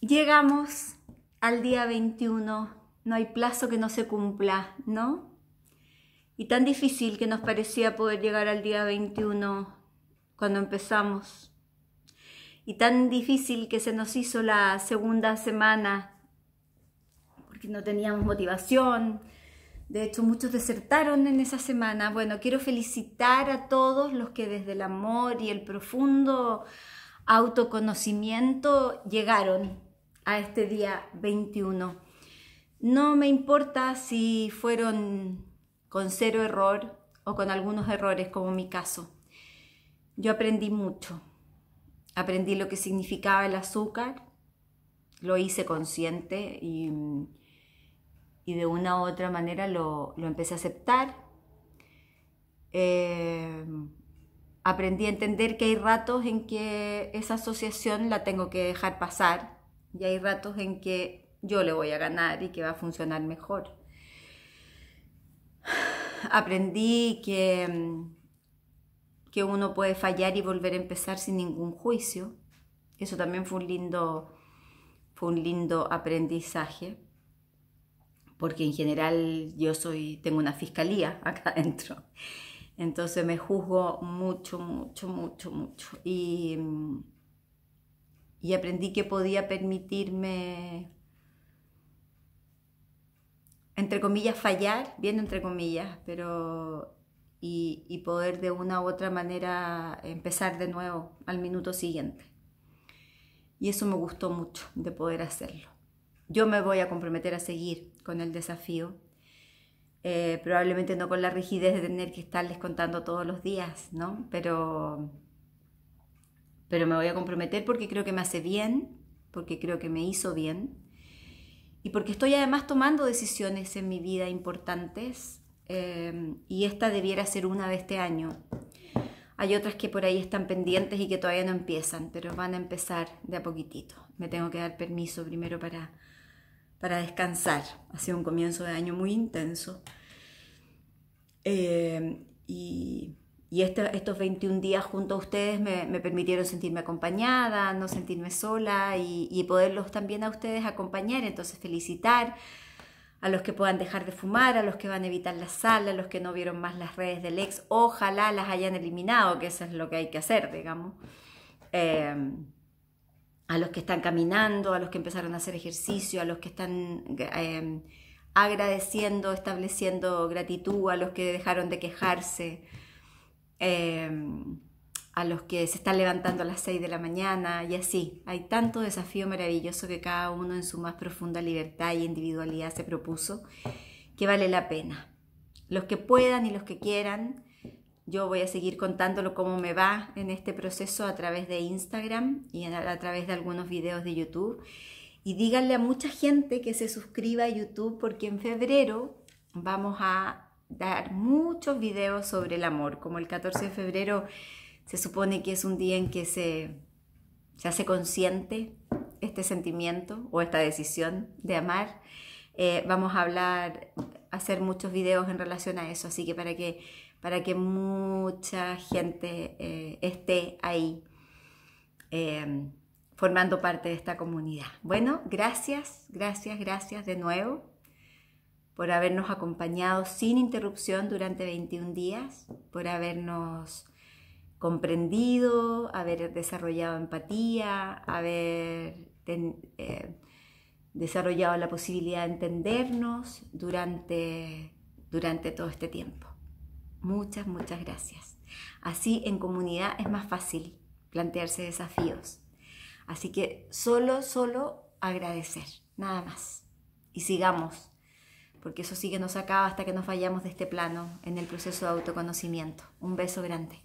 Llegamos al día 21, no hay plazo que no se cumpla, ¿no? Y tan difícil que nos parecía poder llegar al día 21 cuando empezamos. Y tan difícil que se nos hizo la segunda semana, porque no teníamos motivación. De hecho, muchos desertaron en esa semana. Bueno, quiero felicitar a todos los que desde el amor y el profundo autoconocimiento llegaron a este día 21. No me importa si fueron con cero error o con algunos errores como mi caso. Yo aprendí mucho. Aprendí lo que significaba el azúcar, lo hice consciente y, de una u otra manera lo, empecé a aceptar. Eh, aprendí a entender que hay ratos en que esa asociación la tengo que dejar pasar y hay ratos en que yo le voy a ganar y que va a funcionar mejor. Aprendí que, mm, que uno puede fallar y volver a empezar sin ningún juicio. Eso también fue un lindo, fue un lindo aprendizaje, porque en general yo soy, tengo una fiscalía acá adentro. Entonces me juzgo mucho, mucho, mucho, mucho. Y mm, y aprendí que podía permitirme, entre comillas, fallar, bien entre comillas, pero y, poder de una u otra manera empezar de nuevo al minuto siguiente. Y eso me gustó mucho de poder hacerlo. Yo me voy a comprometer a seguir con el desafío eh, probablemente no con la rigidez de tener que estarles contando todos los días, ¿no? Pero pero me voy a comprometer porque creo que me hace bien, porque creo que me hizo bien y porque estoy además tomando decisiones en mi vida importantes eh, y esta debiera ser una de este año. Hay otras que por ahí están pendientes y que todavía no empiezan, pero van a empezar de a poquitito. Me tengo que dar permiso primero para, para descansar. Ha sido un comienzo de año muy intenso. Eh, y y estos 21 días junto a ustedes me, permitieron sentirme acompañada, no sentirme sola y, poderlos también a ustedes acompañar. Entonces felicitar a los que puedan dejar de fumar, a los que van a evitar la sal, a los que no vieron más las redes del ex. Ojalá las hayan eliminado, que eso es lo que hay que hacer, digamos. Em, a los que están caminando, a los que empezaron a hacer ejercicio, a los que están em, agradeciendo, estableciendo gratitud, a los que dejaron de quejarse Em, a los que se están levantando a las 6 de la mañana y así. Hay tanto desafío maravilloso que cada uno en su más profunda libertad y individualidad se propuso que vale la pena. Los que puedan y los que quieran, yo voy a seguir contándolo cómo me va en este proceso a través de Instagram y a través de algunos videos de YouTube. Y díganle a mucha gente que se suscriba a YouTube porque en febrero vamos a dar muchos videos sobre el amor, como el 14 de febrero se supone que es un día en que se, se hace consciente este sentimiento o esta decisión de amar. Eh, vamos a hablar, hacer muchos videos en relación a eso, así que para que, para que mucha gente eh, esté ahí em, formando parte de esta comunidad. Bueno, gracias, gracias, gracias de nuevo por habernos acompañado sin interrupción durante 21 días, por habernos comprendido, haber desarrollado empatía, haber eh, desarrollado la posibilidad de entendernos durante, durante todo este tiempo. Muchas, muchas gracias. Así en comunidad es más fácil plantearse desafíos. Así que solo, solo agradecer, nada más. Y sigamos porque eso sí que nos acaba hasta que nos vayamos de este plano en el proceso de autoconocimiento. Un beso grande.